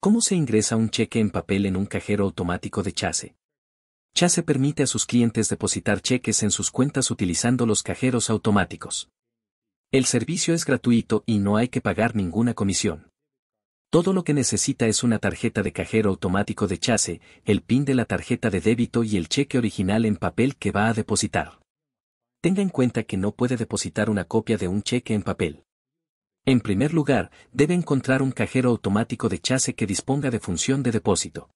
¿Cómo se ingresa un cheque en papel en un cajero automático de Chase? Chase permite a sus clientes depositar cheques en sus cuentas utilizando los cajeros automáticos. El servicio es gratuito y no hay que pagar ninguna comisión. Todo lo que necesita es una tarjeta de cajero automático de Chase, el PIN de la tarjeta de débito y el cheque original en papel que va a depositar. Tenga en cuenta que no puede depositar una copia de un cheque en papel. En primer lugar, debe encontrar un cajero automático de Chase que disponga de función de depósito.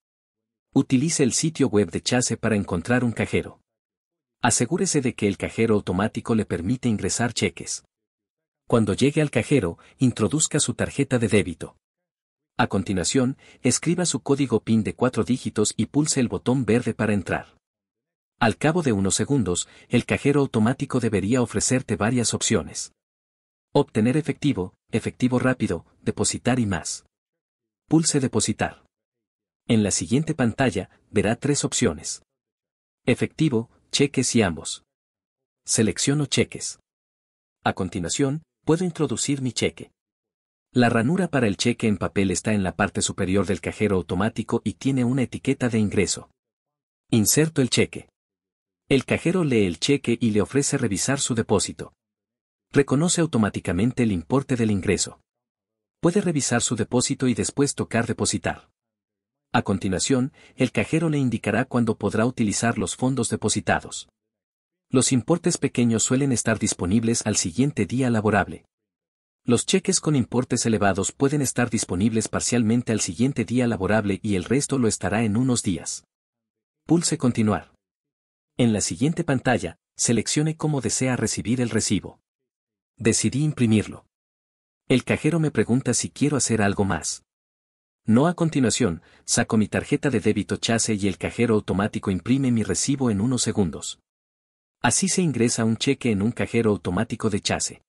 Utilice el sitio web de Chase para encontrar un cajero. Asegúrese de que el cajero automático le permite ingresar cheques. Cuando llegue al cajero, introduzca su tarjeta de débito. A continuación, escriba su código PIN de cuatro dígitos y pulse el botón verde para entrar. Al cabo de unos segundos, el cajero automático debería ofrecerte varias opciones. Obtener efectivo, efectivo rápido, depositar y más. Pulse depositar. En la siguiente pantalla, verá tres opciones. Efectivo, cheques y ambos. Selecciono cheques. A continuación, puedo introducir mi cheque. La ranura para el cheque en papel está en la parte superior del cajero automático y tiene una etiqueta de ingreso. Inserto el cheque. El cajero lee el cheque y le ofrece revisar su depósito reconoce automáticamente el importe del ingreso. Puede revisar su depósito y después tocar depositar. A continuación, el cajero le indicará cuándo podrá utilizar los fondos depositados. Los importes pequeños suelen estar disponibles al siguiente día laborable. Los cheques con importes elevados pueden estar disponibles parcialmente al siguiente día laborable y el resto lo estará en unos días. Pulse Continuar. En la siguiente pantalla, seleccione cómo desea recibir el recibo. Decidí imprimirlo. El cajero me pregunta si quiero hacer algo más. No a continuación, saco mi tarjeta de débito Chase y el cajero automático imprime mi recibo en unos segundos. Así se ingresa un cheque en un cajero automático de Chase.